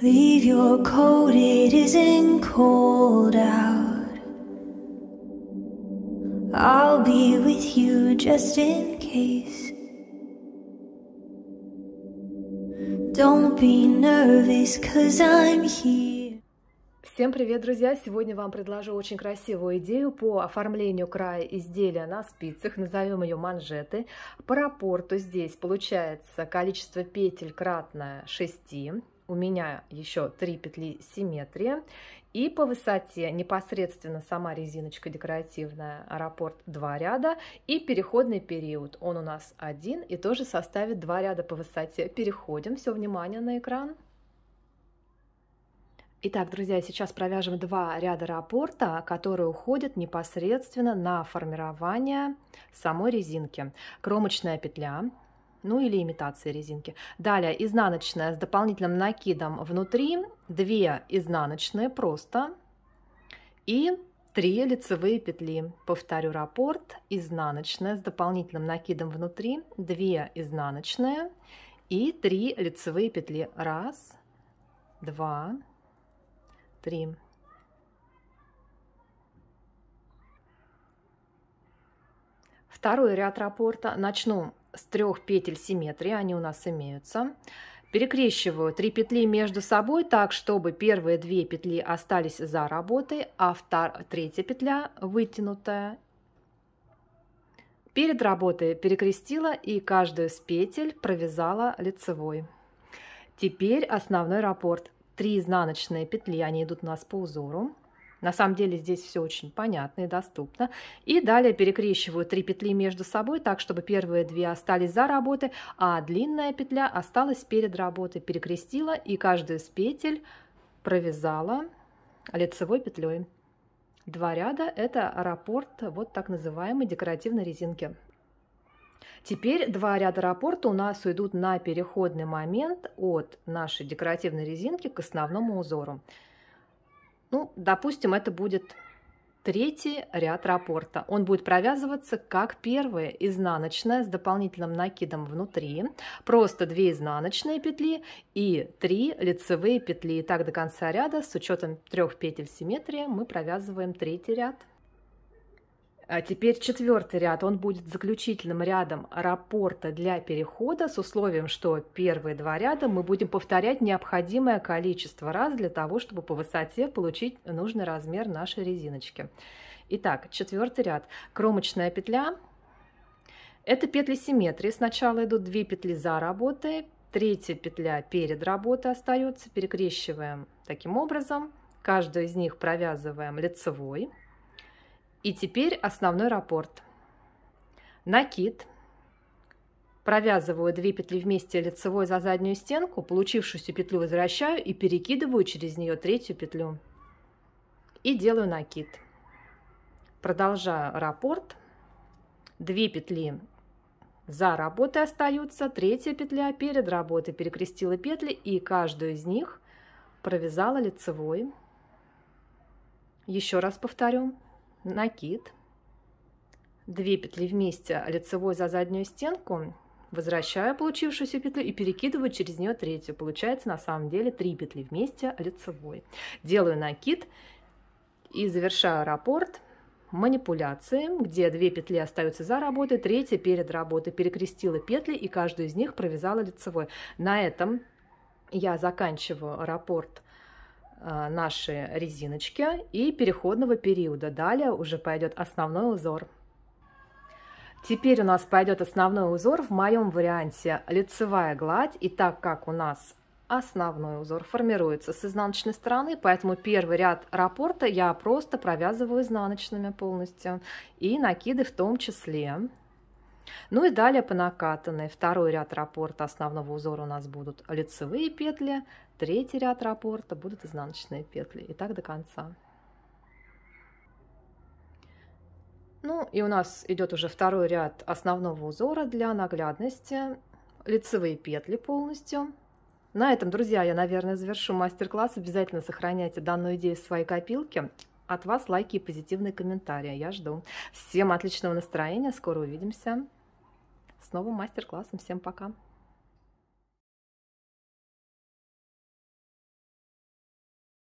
Leave your coat, it isn't cold out. I'll be with you just in case. Don't be nervous, cause I'm here. Всем привет, друзья! Сегодня вам предложу очень красивую идею по оформлению края изделия на спицах, назовем ее манжеты. По рапорту здесь получается количество петель кратное 6, у меня еще 3 петли симметрии И по высоте непосредственно сама резиночка декоративная, раппорт 2 ряда. И переходный период, он у нас один и тоже составит 2 ряда по высоте. Переходим, все внимание на экран. Итак, друзья, сейчас провяжем два ряда раппорта, которые уходят непосредственно на формирование самой резинки. Кромочная петля, ну или имитация резинки. Далее изнаночная с дополнительным накидом внутри, 2 изнаночные просто и 3 лицевые петли. Повторю раппорт, изнаночная с дополнительным накидом внутри, 2 изнаночные и 3 лицевые петли. Раз, два, три. Второй ряд раппорта начну с трех петель симметрии, они у нас имеются. Перекрещиваю три петли между собой так, чтобы первые две петли остались за работой, а втор... третья петля вытянутая. Перед работой перекрестила и каждую из петель провязала лицевой. Теперь основной раппорт. Три изнаночные петли, они идут у нас по узору. На самом деле здесь все очень понятно и доступно. И далее перекрещиваю три петли между собой, так, чтобы первые две остались за работой, а длинная петля осталась перед работой. Перекрестила и каждую из петель провязала лицевой петлей. Два ряда – это раппорт вот так называемой декоративной резинки. Теперь два ряда раппорта у нас уйдут на переходный момент от нашей декоративной резинки к основному узору. Ну, допустим, это будет третий ряд раппорта. Он будет провязываться как первая изнаночная с дополнительным накидом внутри, просто две изнаночные петли и три лицевые петли. И так до конца ряда с учетом трех петель симметрии мы провязываем третий ряд. А теперь четвертый ряд, он будет заключительным рядом рапорта для перехода с условием, что первые два ряда мы будем повторять необходимое количество раз для того, чтобы по высоте получить нужный размер нашей резиночки. Итак, четвертый ряд. Кромочная петля. Это петли симметрии. Сначала идут две петли за работой, третья петля перед работой остается. Перекрещиваем таким образом. Каждую из них провязываем лицевой. И теперь основной раппорт. Накид. Провязываю две петли вместе лицевой за заднюю стенку, получившуюся петлю возвращаю и перекидываю через нее третью петлю. И делаю накид. Продолжаю раппорт. Две петли за работой остаются, третья петля перед работой перекрестила петли и каждую из них провязала лицевой. Еще раз повторю накид, две петли вместе а лицевой за заднюю стенку, возвращаю получившуюся петлю и перекидываю через нее третью. Получается на самом деле три петли вместе а лицевой. Делаю накид и завершаю раппорт манипуляции, где две петли остаются за работой, третья перед работой. Перекрестила петли и каждую из них провязала лицевой. На этом я заканчиваю раппорт а, наши резиночки и переходного периода. Далее уже пойдет основной узор. Теперь у нас пойдет основной узор в моем варианте лицевая гладь. И так как у нас основной узор формируется с изнаночной стороны, поэтому первый ряд раппорта я просто провязываю изнаночными полностью и накиды в том числе. Ну и далее по накатанной. Второй ряд раппорта основного узора у нас будут лицевые петли, третий ряд раппорта будут изнаночные петли. И так до конца. Ну и у нас идет уже второй ряд основного узора для наглядности. Лицевые петли полностью. На этом, друзья, я, наверное, завершу мастер-класс. Обязательно сохраняйте данную идею в своей копилке. От вас лайки и позитивные комментарии. Я жду. Всем отличного настроения. Скоро увидимся с новым мастер-классом. Всем пока!